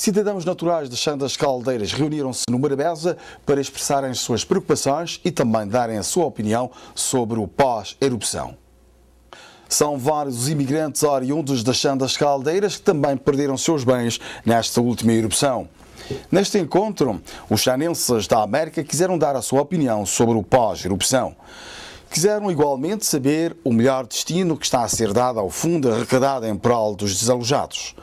Cidadãos naturais de Xandas Caldeiras reuniram-se no Marabeza para expressarem suas preocupações e também darem a sua opinião sobre o pós-erupção. São vários os imigrantes oriundos das Xandas Caldeiras que também perderam seus bens nesta última erupção. Neste encontro, os xanenses da América quiseram dar a sua opinião sobre o pós-erupção. Quiseram igualmente saber o melhor destino que está a ser dado ao fundo arrecadado em prol dos desalojados.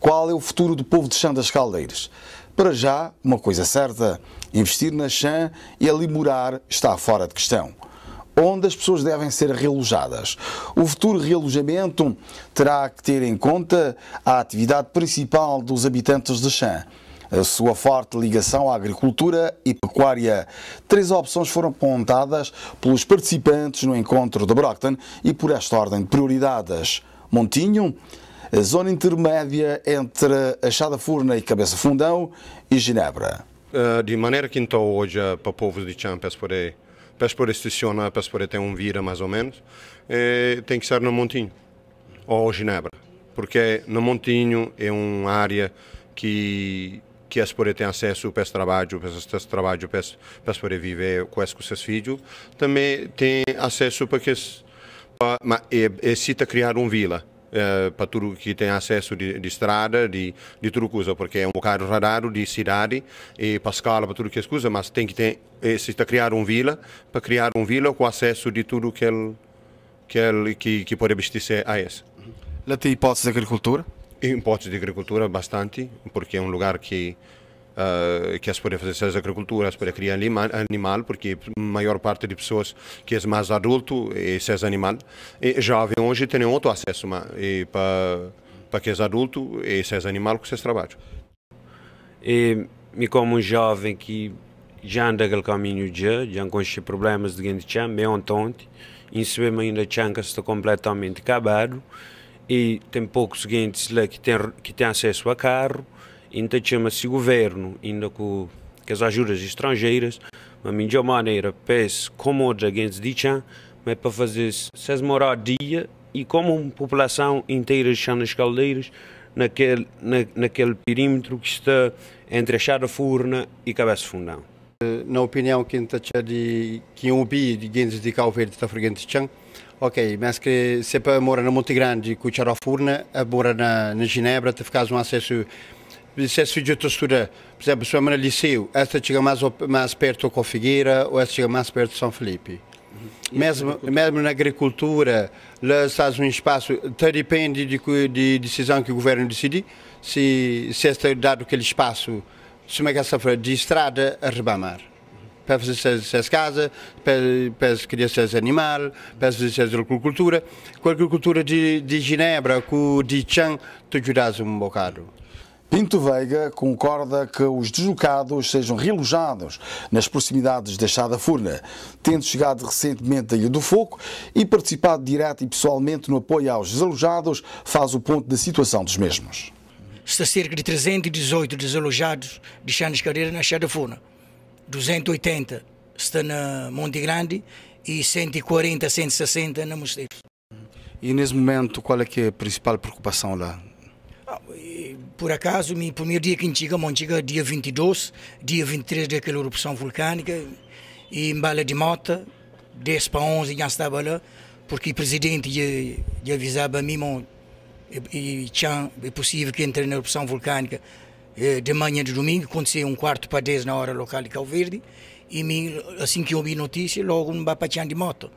Qual é o futuro do povo de Chã das Caldeiras? Para já, uma coisa certa, investir na Chã e ali morar está fora de questão onde as pessoas devem ser realojadas. O futuro realojamento terá que ter em conta a atividade principal dos habitantes de Chã. A sua forte ligação à agricultura e pecuária. Três opções foram apontadas pelos participantes no encontro de Brockton e por esta ordem de prioridades: Montinho, a zona intermédia entre Achada Furna e Cabeça Fundão e Genebra. Eh, de maneira que então hoje eh, para o povo de Champions poder, para poder estacionar, para poder ter um vira mais ou menos, eh, tem que ser no Montinho ou Genebra, porque no Montinho é uma área que que as poder ter acesso para esse trabalho, para esse trabalho, para, para poder viver com esses filhos, também tem acesso para que se mas, é, é, criar um vila. Eh, para tudo que tem acesso de, de estrada, de, de tudo coisa, porque é um bocado radado de cidade e para escala, para tudo que é coisa, mas tem que ter, eh, se está criar um vila, para criar um vila com acesso de tudo que ele, que, ele, que, que pode abastecer a esse. Lá tem hipóteses de agricultura? Hipóteses de agricultura bastante, porque é um lugar que eh, que as é podem fazer seja agriculturas podem criar animal, porque a maior parte de pessoas que é mais adulto e eh, seja animal, e jovem hoje tem outro acesso para para que é adulto e seja animal com seus trabalhos. E me como um jovem que já anda aquele caminho já, já conhece problemas de gente já, meio ontem, em cima ainda já que está completamente acabado e tem poucos gente lá que tem, que tem acesso a carro então chama-se governo, ainda com as ajudas estrangeiras, mas de melhor maneira, peço como against dichan, mas para fazer seis dia e como a população inteira está nas caldeiras, naquele, na, naquele perímetro que está entre a Chara Furna e Cabeça Fundão. Eh, na opinião que a de que um bi de gente de Cabo Verde está frente de Ok, mas que se é para morar na Monte Grande, com Chara Furna, a morar na, na Genebra, te ficar um acesso dissesse vídeo tostura, por exemplo, se eu Liceu, esta chega mais, mais perto do Cofigueira ou esta chega mais perto de São Felipe. Uhum. Mesmo, mesmo na agricultura, lá estás um espaço, até então depende de, de decisão que o governo decide, se, se está é dado aquele espaço, se uma casa de estrada a rebamar para fazer essas casas, para, para criar esses animais, para fazer essa agricultura. Com a agricultura de, de Genebra, com o de Chan, tu ajudas um bocado. Pinto Veiga concorda que os deslocados sejam realojados nas proximidades da Chada Furna, tendo chegado recentemente da Ilha do Foco e participado direto e pessoalmente no apoio aos desalojados, faz o ponto da situação dos mesmos. Está cerca de 318 desalojados de Chanas Cadeira na Chada Furna, 280 está na Monte Grande e 140, 160 na Mosteiro. E nesse momento, qual é, é a principal preocupação lá por acaso, o primeiro dia que chegamos, chega dia 22, dia 23 daquela erupção vulcânica, e em Bala de Mota, 10 para 11, já estava lá, porque o presidente ia, avisava a mim, e, e tchan, é possível que entre na erupção vulcânica é, de manhã de domingo, aconteceu um quarto para 10 na hora local de Calverde, e mim, assim que ouvi notícia, logo um para de moto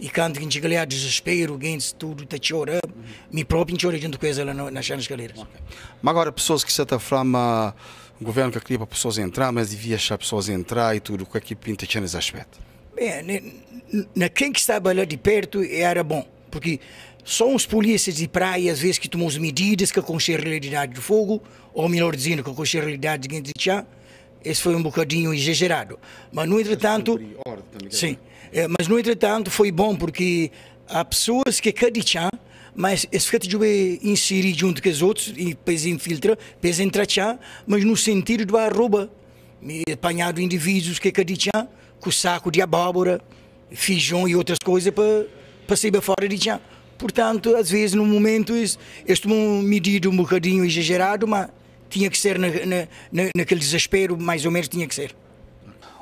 i canto que chegou desespero, alguém tudo está chorando, me próprio chora dentro coisa lá nas chanas cadeiras. Mas agora pessoas que se tá falando o governo que queria para pessoas entrar, mas devia achar pessoas entrar e tudo, com a equipe é pinta tinha nesse aspecto. Bem, na quem que estava lá de perto era bom, porque só os polícias de praia às vezes que tomam as medidas que conhecem a realidade do fogo, ou melhor dizendo, que conhecem a realidade de quem tinha, Esse foi um bocadinho exagerado. Mas, no entretanto. Sim. Eh, mas, no entretanto, foi bom porque há pessoas que cadicam, mas esse feito de inserir junto com os outros e depois infiltra, depois entrachar, mas no sentido do arroba. Apanhado indivíduos que cadicam com saco de abóbora, feijão e outras coisas para, para sair fora de chão. Portanto, às vezes, no momento, este medido um bocadinho exagerado, mas tinha que ser na, na, naquele desespero, mais ou menos tinha que ser.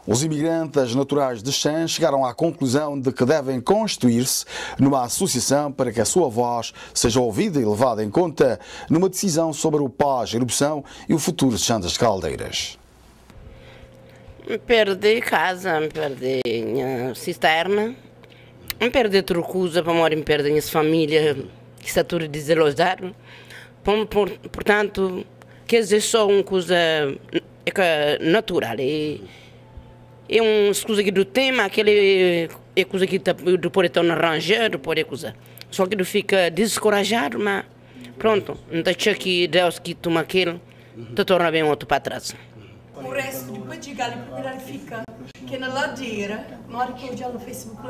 Os imigrantes naturais de Xan chegaram à conclusão de que devem constituir-se numa associação para que a sua voz seja ouvida e levada em conta numa decisão sobre o paz, a erupção e o futuro de Xan das Caldeiras. Perdi casa, perdi eh, cisterna, perdi turcusa, para morrer, perdi a família que está tudo desalojado. Portanto, quer dizer só uma coisa eh, natural. E... Eh, é uns excusa que do tema, aquele é coisa que tá, do pode estar arranjado, pode coisa. Só que tu fica descorajado, mas pronto, não deixa tá que Deus que toma aquilo, uhum. tu tá torna bem outro para trás. O resto de Badigal, primeiro fica que na ladeira, na hora que eu já no Facebook,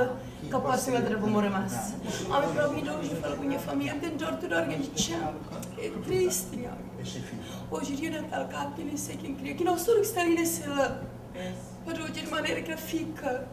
que eu posso me atrever a morar mais. Mas para mim, hoje eu falo com minha família, tem dor toda organização. É triste, Hoje eu não calcar, que nem sei quem cria, que nós todos que estamos nesse lado. Por Rude de maneira que ela fica.